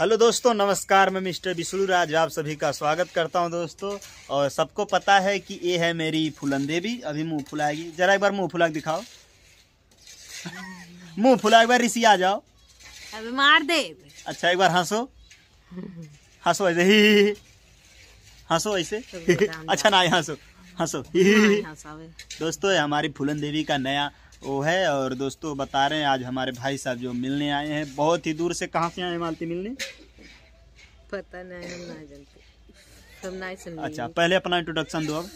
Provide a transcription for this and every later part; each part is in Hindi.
हेलो दोस्तों नमस्कार मैं मिस्टर विष्णु राज आप सभी का स्वागत करता हूं दोस्तों और सबको पता है कि ये है मेरी फुलन देवी अभी मुंह फुलाएगी जरा एक बार मुंह फुला दिखाओ मुंह फुला एक बार ऋषि आ जाओ अभी मार दे अच्छा एक बार हंसो हंसो ऐसे ही हंसो ऐसे अच्छा ना हंसो हंसो हाँ, दोस्तों हमारी फुलन देवी का नया वो है और दोस्तों बता रहे हैं आज हमारे भाई साहब जो मिलने आए हैं बहुत ही दूर से कहाँ से आए हैं मालती मिलने पता नहीं हम ना जानते हम ना सुन अच्छा पहले अपना इंट्रोडक्शन दो अब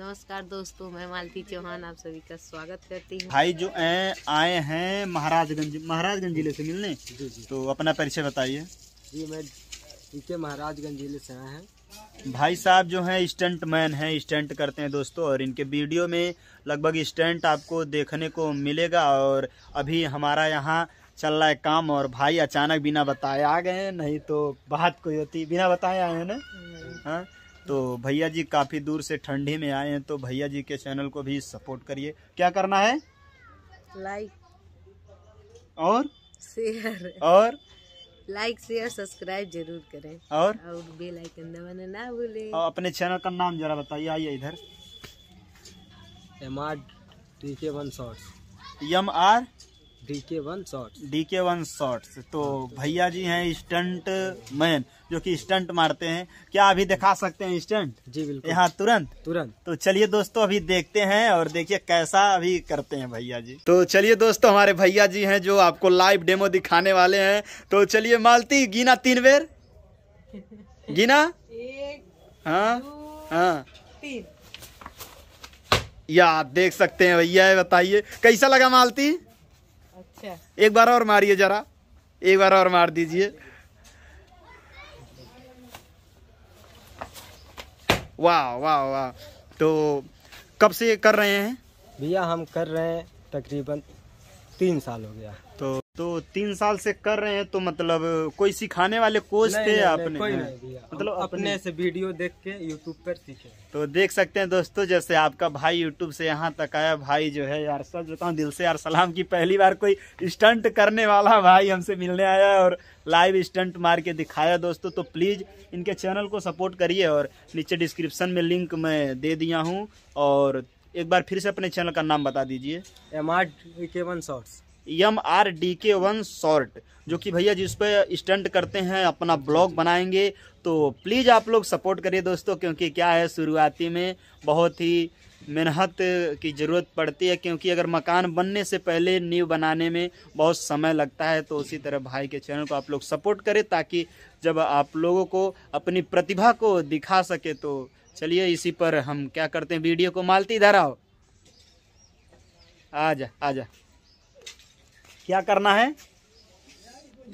नमस्कार दोस्तों मैं मालती चौहान आप सभी का स्वागत करती हूँ भाई जो है आए हैं महाराजगंज महाराजगंज जिले से मिलने जी जी तो अपना परिचय बताइए जी मैं महाराजगंज जिले से आए हैं भाई साहब जो हैं स्टंट मैन हैं स्टंट करते हैं दोस्तों और इनके वीडियो में लगभग स्टंट आपको देखने को मिलेगा और अभी हमारा यहाँ चल रहा है काम और भाई अचानक बिना बताए आ गए हैं नहीं तो बात कोई होती बिना बताए आए हैं ना हाँ तो भैया जी काफ़ी दूर से ठंडी में आए हैं तो भैया जी के चैनल को भी सपोर्ट करिए क्या करना है लाइक और शेयर और लाइक शेयर सब्सक्राइब जरूर करें और और बेल आइकन दबाना ना भूले और अपने चैनल का नाम जरा बताइए आइए इधर एम आर टी के one shorts M R D one short D के वन शॉर्ट्स तो भैया जी हैं स्टंट मैन जो कि स्टंट मारते हैं क्या अभी दिखा सकते हैं स्टंट जी बिल्कुल यहाँ तुरंत तुरंत तो चलिए दोस्तों अभी देखते हैं और देखिए कैसा अभी करते हैं भैया जी तो चलिए दोस्तों हमारे भैया जी हैं जो आपको लाइव डेमो दिखाने वाले हैं तो चलिए मालती गिना तीन बेर गिना हाँ हाँ या देख सकते हैं भैया बताइए कैसा लगा मालती अच्छा एक बार और मारिए जरा एक बार और मार दीजिए वाह वाह वाह तो कब से कर रहे हैं भैया हम कर रहे हैं तकरीबन तीन साल हो गया तो तो तीन साल से कर रहे हैं तो मतलब कोई सिखाने वाले कोच थे नहीं, आपने कोई नहीं मतलब अपने, अपने से वीडियो देख के यूट्यूब पर सीखे तो देख सकते हैं दोस्तों जैसे आपका भाई यूट्यूब से यहाँ तक आया भाई जो है यार सच बताऊँ दिल से यार सलाम की पहली बार कोई स्टंट करने वाला भाई हमसे मिलने आया और लाइव स्टंट मार के दिखाया दोस्तों तो प्लीज़ इनके चैनल को सपोर्ट करिए और नीचे डिस्क्रिप्शन में लिंक मैं दे दिया हूँ और एक बार फिर से अपने चैनल का नाम बता दीजिए एम आर डी के one short M R D के वन शॉर्ट जो कि भैया जिस पर स्टंट करते हैं अपना ब्लॉग बनाएंगे तो प्लीज़ आप लोग सपोर्ट करिए दोस्तों क्योंकि क्या है शुरुआती में बहुत ही मेहनत की ज़रूरत पड़ती है क्योंकि अगर मकान बनने से पहले नींव बनाने में बहुत समय लगता है तो उसी तरह भाई के चैनल को आप लोग सपोर्ट करें ताकि जब आप लोगों को अपनी प्रतिभा को दिखा सके तो चलिए इसी पर हम क्या करते हैं वीडियो को मालती जा आ जा क्या करना है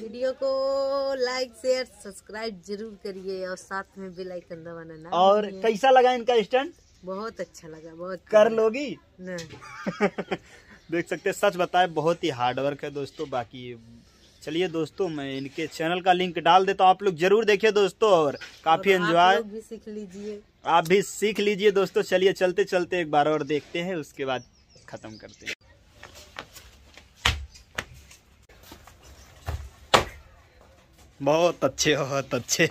वीडियो को लाइक शेयर सब्सक्राइब जरूर करिए और साथ में बेल आइकन दबाना ना और कैसा लगा इनका स्टंट बहुत अच्छा लगा बहुत कर लोगी देख सकते सच बताए बहुत ही हार्ड वर्क है दोस्तों बाकी चलिए दोस्तों मैं इनके चैनल का लिंक डाल देता हूँ आप लोग जरूर देखिए दोस्तों और काफी एंजॉय भी सीख लीजिए आप भी सीख लीजिए दोस्तों चलिए चलते चलते एक बार और देखते हैं उसके बाद ख़त्म करते हैं बहुत अच्छे बहुत अच्छे